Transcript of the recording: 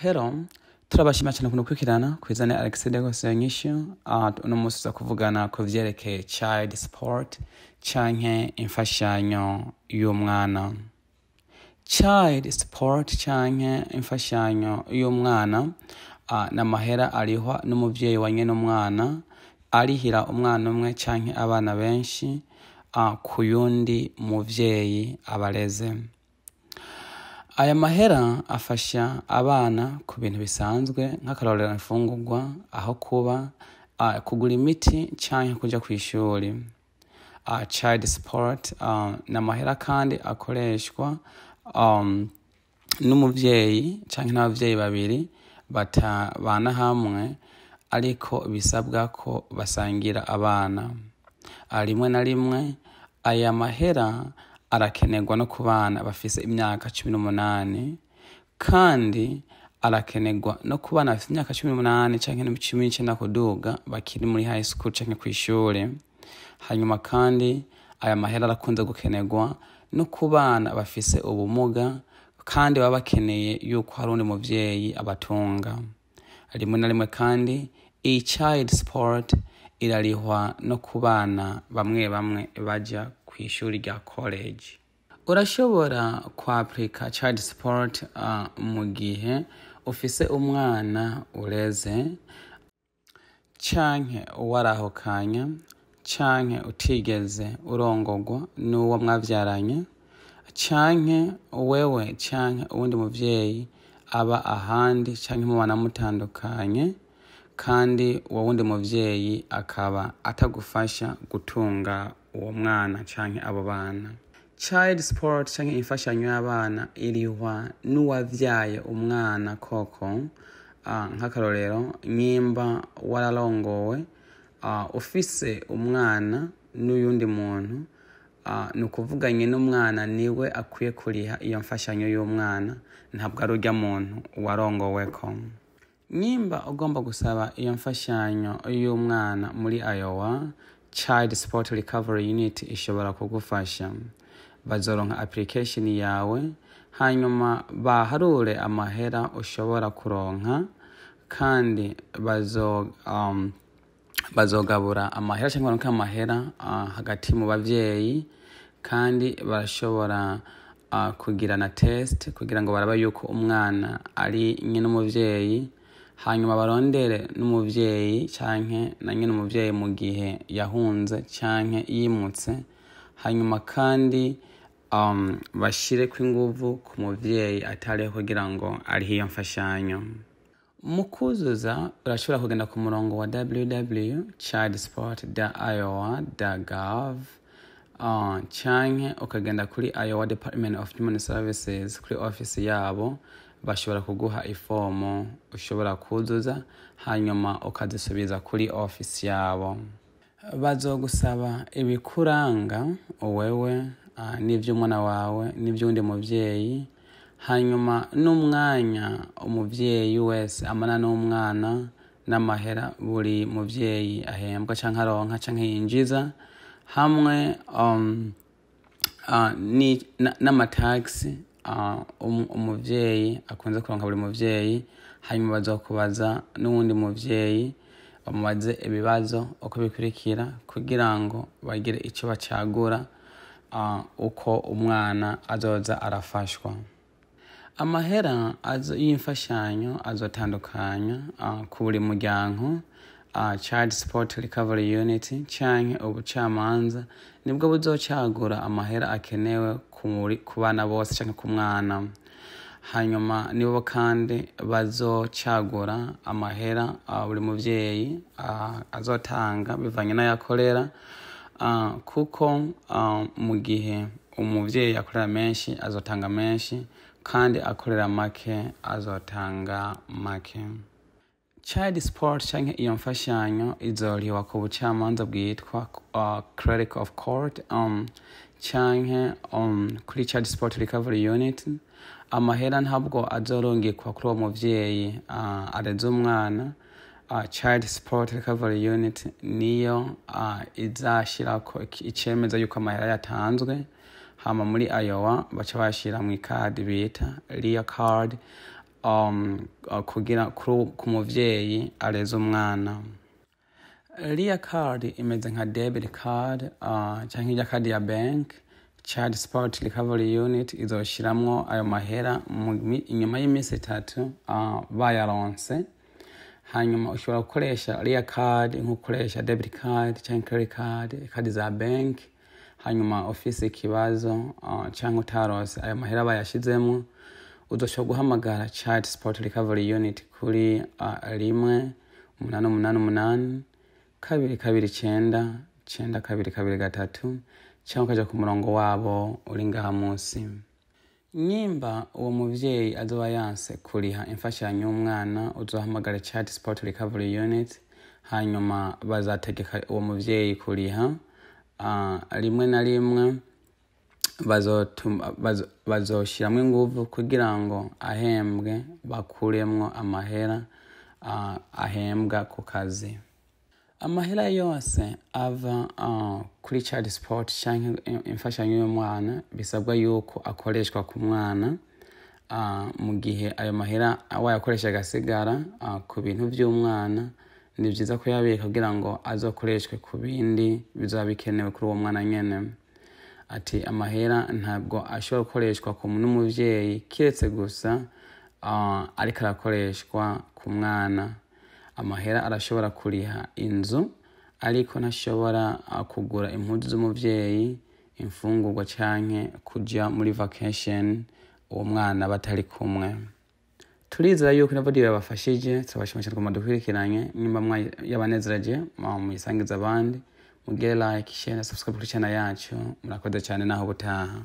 hero turabashima cyane ukuntu gukurikirana ku izina alexide rwose uno munsi tuza kuvugana ku byerekeye child support cyangwa imfashanyo y'umwana child support cyangwa imfashanyo y'umwana ni amahera arihwa n'umubyeyi wa nyine umwana arihira umwana umwe cyangwa abana benshi ku yundi mubyeyi abareze aya mahera afasha abana ku bintu bisanzwe nk'akarorero imfungurwa aho kuba kugura imiti cyangwa kujya ku ishuri child support ni amahera kandi akoreshwa n'umubyeyi cyangwa n'ababyeyi babiri batabana hamwe ariko bisabwa ko basangira abana rimwe na rimwe aya mahera arakenerwa no ku bana bafise imyaka cumi n'umunani kandi arakenerwa no ku bana bafite imyaka cumi n'umunani cyangwa cumi n'icyenda kuduga bakiri muri high school cyangwa ku ishuri hanyuma kandi aya mahera arakunze gukenerwa no ku bana bafise ubumuga kandi baba bakeneye yuko hari undi mubyeyi abatunga rimwe na rimwe kandi iyi child sport irarihwa no ku bana bamwe bamwe bajya ku ishuri rya koleji urashobora kwapurika child support uh, mu gihe ufise umwana ureze cyangwa uwarahukanye cyangwa utigeze urongogwa n'uwo mwabyaranye cyangwa wewe cyangwa uwundi mubyeyi aba ahandi cyangwa mubana mutandukanye kandi uwo wundi mubyeyi akaba atagufasha gutunga uwo mwana cyangwa abo bana child support cyangwa imfashanyo y'abana iriwa n'uwabyaye umwana koko nk'akarorero nimba wararongowe ufise umwana n'uyundi muntu ni ukuvuga n’umwana umwana niwe akwiye kuriha iyo mfashanyo y'umwana ntabwo ari ujya muntu warongowe ko nimba ugomba gusaba iyo mfashanyo y'umwana muri Iowa Child Sport Recovery Unit ishobora kugufasha bazoronka application yawe hanyuma baharure amahera ushobora kuronka kandi bazo um, bazogabura amahera cyangwa baronke amahera uh, hagati mu babyeyi kandi barashobora uh, kugira na test kugira ngo barabe yuko umwana ari nyine umuvyeyi hanyuma barondere n'umubyeyi cyangwa na nyine umubyeyi mu gihe yahunze cyangwa yimutse hanyuma kandi um, bashyire ku ingufu ku mubyeyi atariho kugira ngo arihe iyo mfashanyo mu kuzuza urashobora kugenda ku murongo wa www child sport iowa gov uh, cyangwa ukagenda kuri iowa department of human services kuri ofisi yabo bashobora kuguha ifomu ushobora kuzuza hanyuma ukazisubiza kuri ofisi yabo bazogusaba ibikuranga uwewe n'iby'umwana wawe n'iby'undi mubyeyi hanyuma n'umwanya umubyeyi wese amana n'umwana n'amahera buri mubyeyi ahembwa cyangwa aronka cyangwa yinjiza hamwe um, n'amatagisi Ah, umubyeyi akunze kuronka buri mubyeyi hanyuma kubaza n'uwundi mubyeyi bamubaze ibibazo uko bikurikira kugira ngo bagire icyo bacagura ah, uko umwana azoza arafashwa amahera y'imfashanyo azotandukanya ah, ku buri muryango uh, child support recovery unit canke ubucamanza nibwo buzocagura amahera akenewe ku bana bose canke ku mwana hanyuma nibo kandi bazocagura amahera buri mubyeyi azotanga bivanye n'ayo akorera kuko mu gihe umubyeyi akorera menshi azotanga menshi kandi akorera make azotanga make child support cyangwa iyo mfashanyo izoriwa ku bucamanza bwitwa uh, cleric of court um, cyangwa um, kuri child support recovery unit amahera ntabwo azorungikwa kuri uwo mubyeyi uh, areze umwana uh, child Sport recovery unit niyo izashyira icyemezo yuko amahera yatanzwe hama muri ayowa baca bashyira mu ikadi bita riya kadi Um, uh, kugira ku mubyeyi areze umwana iriya kadi imeze nka debit kadi uh, cyangwa iriya kadi ya banki child support recovery unit izoshyiramo ayo mahera inyuma y'iminsi itatu uh, bayaronse hanyuma ushobora gukoresha iriya kadi nko gukoresha debit card cyangwa credit card kadi za banki hanyuma ofisi ikibazo cyangwa utarose ayo mahera bayashyizemo uzoshobora guhamagara child support recovery unit kuri rimwe umunani umunani umunani kabiri kabiri icyenda icyenda kabiri kabiri gatatu cyangwa ukajya ku murongo wabo uri ngaha munsi nyimba uwo mubyeyi azoba yanse kuriha imfashanyo y'umwana uzohamagara child support recovery unit hanyuma bazategeka uwo mubyeyi kuriha uh, rimwe na rimwe bazoshyiramo ingufu kugira ngo ahembwe bakuremo amahera ahembwa ku kazi amahera yose ava kuri child support cyangwa imfashanyo y'umwana bisabwa yuko akoreshwa ku mwana mu gihe ayo mahera wayakoresha agasigara ku bintu by'umwana ni byiza kuyabika kugira ngo azokoreshwe ku bindi bizaba bikenewe kuri uwo mwana nyine ati amahera ntabwo ashobora gukoreshwa ku n'umubyeyi keretse gusa ariko arakoreshwa ku mwana amahera arashobora kuriha inzu ariko ntashobora kugura impunzi z'umubyeyi imfungurwa cyane kujya muri vakesheni uwo mwana batari kumwe turizera yuko ino video yabafashije turabashimishije twama dukurikiranye nimba yabanezeraje muyisangiza abandi mugera like subscribe ku channel yacu murakoze cyane naho ubutaha